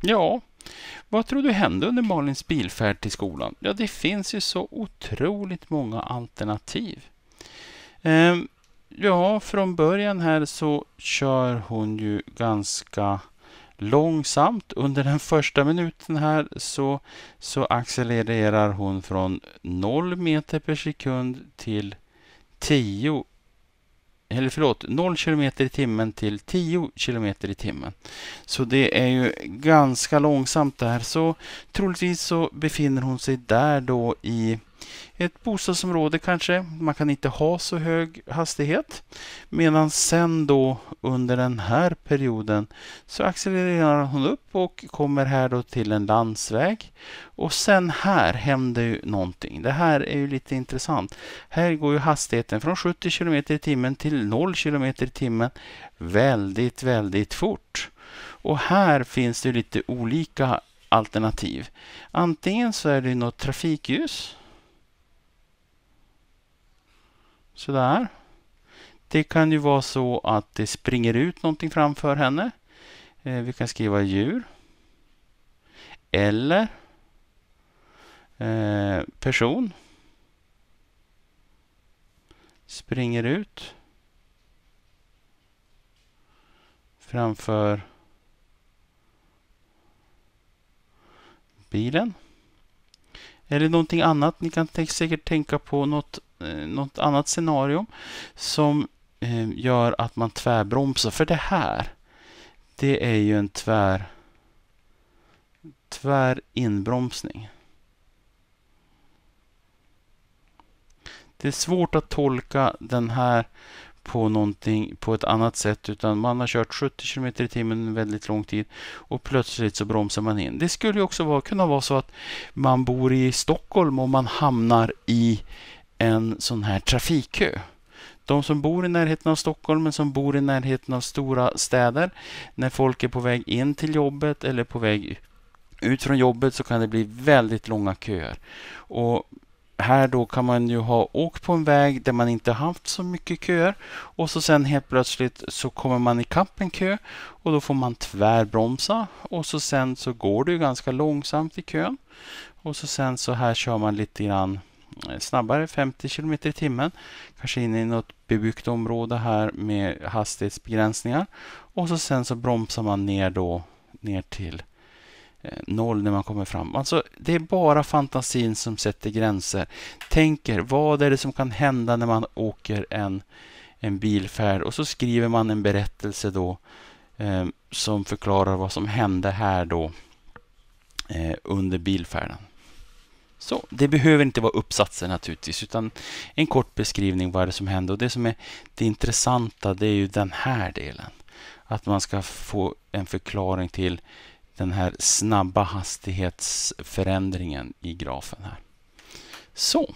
Ja, vad tror du hände under Malins bilfärd till skolan? Ja, det finns ju så otroligt många alternativ. Ehm, ja, från början här så kör hon ju ganska långsamt. Under den första minuten här så, så accelererar hon från 0 meter per sekund till 10 eller förlåt, 0 km i timmen till 10 km i timmen. Så det är ju ganska långsamt där. Så troligtvis så befinner hon sig där då i ett bostadsområde kanske. Man kan inte ha så hög hastighet. Medan sen då under den här perioden så accelererar hon upp och kommer här då till en landsväg. Och sen här händer ju någonting. Det här är ju lite intressant. Här går ju hastigheten från 70 km i timmen till 0 km i timmen väldigt, väldigt fort. Och här finns det lite olika alternativ. Antingen så är det något trafikljus Sådär. Det kan ju vara så att det springer ut någonting framför henne. Eh, vi kan skriva djur. Eller eh, person. Springer ut. Framför bilen. Eller någonting annat. Ni kan säkert tänka på något Eh, något annat scenario som eh, gör att man tvärbromsar. För det här, det är ju en tvär, tvär inbromsning. Det är svårt att tolka den här på någonting på ett annat sätt utan man har kört 70 km i timmen en väldigt lång tid och plötsligt så bromsar man in. Det skulle också vara, kunna vara så att man bor i Stockholm och man hamnar i en sån här trafikkö. De som bor i närheten av Stockholm, men som bor i närheten av stora städer. När folk är på väg in till jobbet eller på väg ut från jobbet så kan det bli väldigt långa köer. Och här då kan man ju ha åkt på en väg där man inte haft så mycket köer och så sen helt plötsligt så kommer man ikapp en kö och då får man tvärbromsa och så sen så går det ju ganska långsamt i kön och så sen så här kör man lite grann snabbare, 50 km i timmen. Kanske in i något bebyggt område här med hastighetsbegränsningar. Och så sen så bromsar man ner då ner till eh, noll när man kommer fram. Alltså, det är bara fantasin som sätter gränser. Tänker, vad är det som kan hända när man åker en, en bilfärd? Och så skriver man en berättelse då eh, som förklarar vad som hände här då eh, under bilfärden. Så, det behöver inte vara uppsatser naturligtvis, utan en kort beskrivning vad det är som händer. Och det som är det intressanta, det är ju den här delen. Att man ska få en förklaring till den här snabba hastighetsförändringen i grafen här. Så.